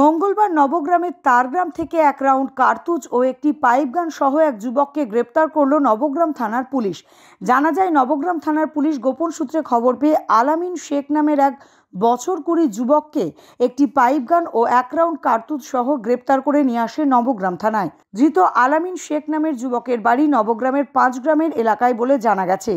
মঙ্গলবার নবগ্রামের তারগ্রাম থেকে এক রাউন্ড কার্তুজ ও একটি পাইপগান সহ এক যুবককে গ্রেপ্তার করল নবগ্রাম থানার পুলিশ জানা যায় নবগ্রাম থানার পুলিশ গোপন সূত্রে খবর পেয়ে আলামিন শেখ নামের এক বছর কুড়ি যুবককে একটি পাইপগান ও এক রাউন্ড কার্তুজ সহ গ্রেপ্তার করে নিয়ে আসে নবগ্রাম থানায় ধৃত আলামিন শেখ নামের যুবকের বাড়ি নবগ্রামের পাঁচ গ্রামের এলাকায় বলে জানা গেছে